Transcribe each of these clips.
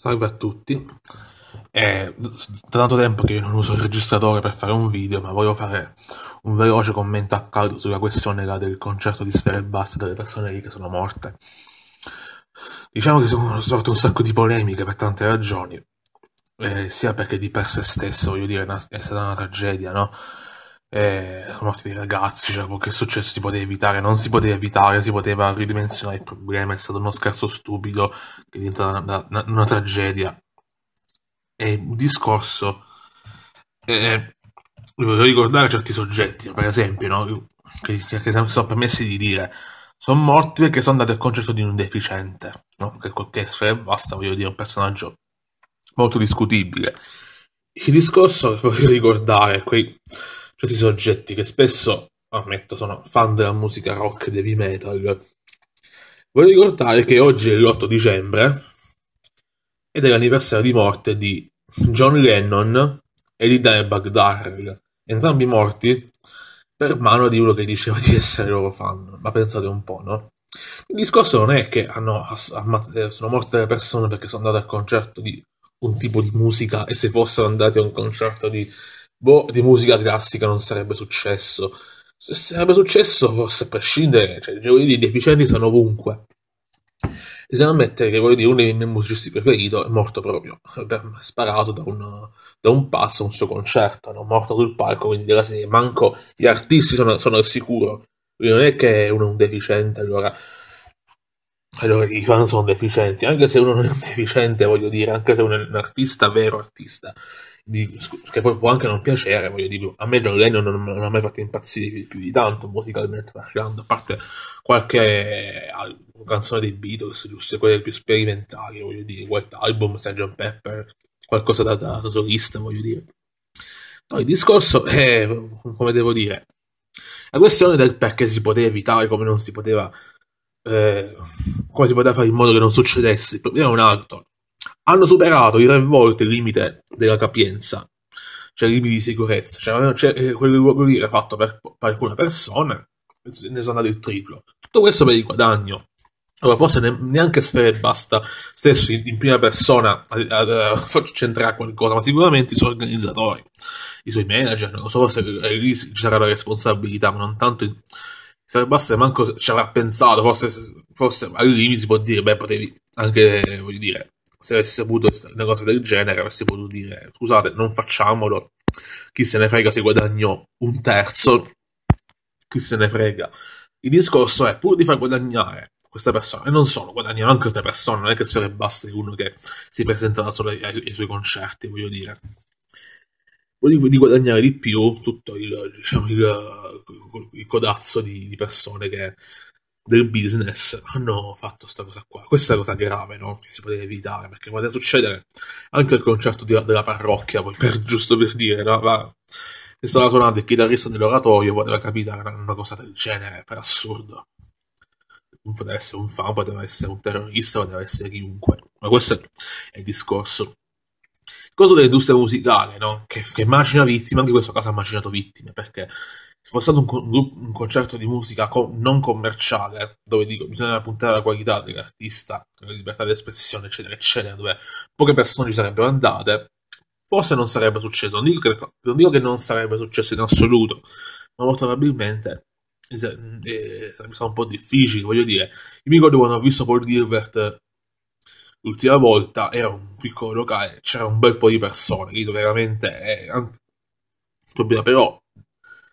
Salve a tutti. È da tanto tempo che io non uso il registratore per fare un video, ma voglio fare un veloce commento a caldo sulla questione del concerto di Sfera e Basta delle persone lì che sono morte. Diciamo che sono sorte un sacco di polemiche per tante ragioni, eh, sia perché di per sé stesso, voglio dire, è stata una tragedia, no? e eh, la morte dei ragazzi, cioè quel boh, che è successo si poteva evitare, non si poteva evitare, si poteva ridimensionare il problema, è stato uno scherzo stupido che è diventato una, una, una tragedia. E il discorso, eh, eh voglio ricordare certi soggetti, per esempio, no? che, che, che sono permessi di dire, sono morti perché sono andati al concerto di un deficiente, no? che che è cioè, basta, voglio dire, un personaggio molto discutibile. Il discorso che voglio ricordare, qui certi soggetti che spesso, ammetto, sono fan della musica rock e heavy metal. Voglio ricordare che oggi è l'8 dicembre ed è l'anniversario di morte di John Lennon e di Dimebag Darrell, entrambi morti per mano di uno che diceva di essere loro fan. Ma pensate un po', no? Il discorso non è che ah no, eh, sono morte le persone perché sono andate al concerto di un tipo di musica e se fossero andati a un concerto di boh, di musica classica non sarebbe successo. Se sarebbe successo, forse a prescindere, cioè, voglio dire, i deficienti sono ovunque. Bisogna ammettere che dire, uno dei miei musicisti preferiti è morto proprio, sparato da un, da un pazzo a un suo concerto, non morto sul palco, quindi della serie, manco gli artisti sono, sono al sicuro. Quindi non è che uno è un deficiente, allora allora, i fan sono deficienti, anche se uno non è un deficiente, voglio dire, anche se uno è un artista vero artista, che poi può anche non piacere, voglio dire, a me John Lennon non, non ha mai fatto impazzire più di tanto musicalmente parlando, a parte qualche canzone dei Beatles, giusto, quelle più sperimentali, voglio dire, White Album, Sgt. Pepper, qualcosa da, da solista, voglio dire. Poi il discorso è, come devo dire, la questione del perché si poteva evitare, come non si poteva eh, si poteva fare in modo che non succedesse. Il problema è un altro. Hanno superato di tre volte il limite della capienza, cioè i limiti di sicurezza. Cioè, cioè quello che era fatto per, per alcune persone, ne sono andato il triplo. Tutto questo per il guadagno. Allora, forse neanche Sfere basta stesso in, in prima persona a, a, a c'entrare qualcosa, ma sicuramente i suoi organizzatori, i suoi manager, non so se eh, lì ci sarà la responsabilità, ma non tanto se cioè, Bassa manco ci avrà pensato, forse, forse al limite si può dire, beh, potevi anche, voglio dire, se avessi saputo una cosa del genere, avresti potuto dire, scusate, non facciamolo, chi se ne frega se guadagno un terzo, chi se ne frega. Il discorso è, pur di far guadagnare questa persona, e non solo, guadagnano anche altre persone, non è che sarebbe basta uno che si presenta da solo ai, ai suoi concerti, voglio dire di, di guadagnare di più tutto il, diciamo, il, il codazzo di, di, persone che del business hanno fatto questa cosa qua. Questa è una cosa grave, no? Che si poteva evitare, perché poteva succedere anche al concerto di, della parrocchia, poi, per, giusto per dire, no? La, che stava suonando il chitarrista dell'oratorio poteva capitare una cosa del genere, per assurdo. Poteva essere un fan, poteva essere un terrorista, poteva essere chiunque. Ma questo è il discorso coso dell'industria musicale, no? che, che macina vittime, anche in questo caso ha macinato vittime, perché se fosse stato un, un concerto di musica co- non commerciale, dove dico bisogna puntare alla qualità dell'artista, alla libertà di espressione, eccetera, eccetera, dove poche persone ci sarebbero andate, forse non sarebbe successo. Non dico che non, dico che non sarebbe successo in assoluto, ma molto probabilmente eh, sarebbe stato un po' difficile, voglio dire. Io mi ricordo quando ho visto Paul Gilbert L'ultima volta era un piccolo locale, c'era un bel po' di persone, lì veramente è un problema, però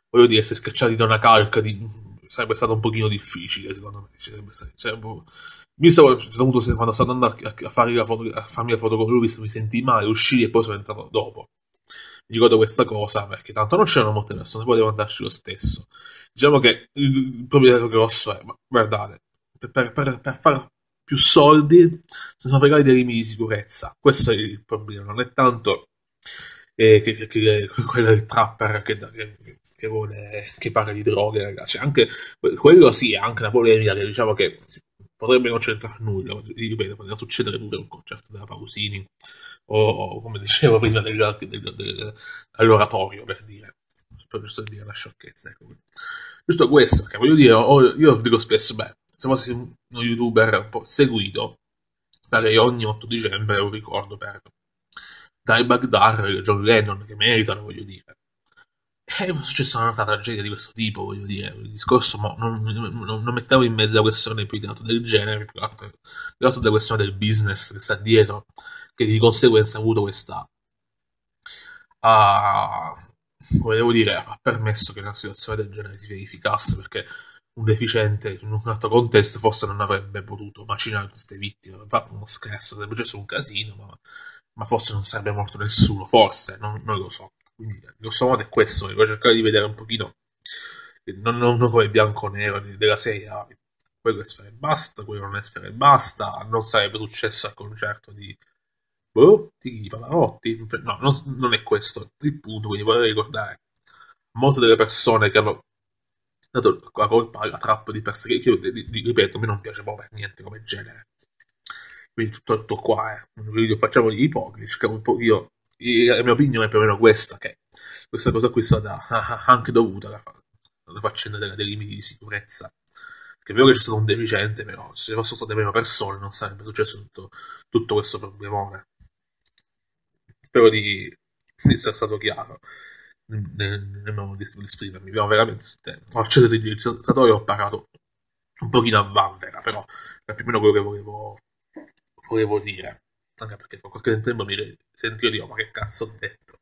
voglio dire, se schiacciati da una calca di... sarebbe stato un pochino difficile, secondo me. Sarebbe, sarebbe... Cioè, boh. Mi stavo, tenuto, quando stavo andando a, a, fare la foto, a farmi la foto con lui, mi sentì male, uscii e poi sono entrato dopo. Mi ricordo questa cosa perché tanto non c'erano molte persone, poi devo andarci lo stesso. Diciamo che il, il problema grosso è, eh, ma guardate, per, per, per, per far più soldi, si sono fregati dei limiti di sicurezza. Questo è il problema, non è tanto eh, che, che, che, quello del trapper che, che, vuole, che parla di droghe, ragazzi. Anche, quello sì, è anche una polemica che diciamo che potrebbe non c'entrare nulla, ripeto, potrebbe succedere pure un concerto della Pausini o, o come dicevo prima del, del, del, dell'oratorio per dire giusto dire la sciocchezza ecco. giusto questo che voglio dire io dico spesso beh se fossi uno youtuber un po' seguito, farei ogni 8 dicembre un ricordo per Dai Baghdad, John Lennon, che meritano, voglio dire. è successa un'altra tragedia di questo tipo, voglio dire, il discorso, ma non, non, non mettevo in mezzo la questione più di altro del genere, più di altro, altro della questione del business che sta dietro, che di conseguenza ha avuto questa... Uh, come devo dire, ha permesso che una situazione del genere si verificasse, perché un deficiente in un altro contesto forse non avrebbe potuto macinare queste vittime. fatto uno scherzo, sarebbe successo un casino, ma, ma, forse non sarebbe morto nessuno, forse, non, non lo so. Quindi, grosso modo è questo, devo cercare di vedere un pochino, non, non, non come bianco-nero della serie ah, Quello è sfera e basta, quello non è sfera e basta, non sarebbe successo al concerto di... Boh, di Pavarotti? No, non, non è questo il punto, quindi vorrei ricordare molte delle persone che hanno dato la colpa alla trap di per sé, che io di, di, ripeto, a me non piace proprio niente come genere. Quindi tutto, tutto qua, eh. facciamo gli ipocriti, un po' io, la mia opinione è più o meno questa, che questa cosa qui è stata anche dovuta alla, alla faccenda della, dei limiti di sicurezza. Che è vero che c'è stato un deficiente, però se ci fossero state meno persone non sarebbe successo tutto, tutto questo problemone. Spero di, di essere stato chiaro nemmeno per esprimermi, però veramente ho acceso il registratori e ho parlato un pochino a vanvera, però è più o meno quello che volevo, volevo dire, anche perché con qualche tempo mi sentivo e dico oh, ma che cazzo ho detto.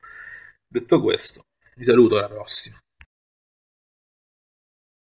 Detto questo, vi saluto alla prossima.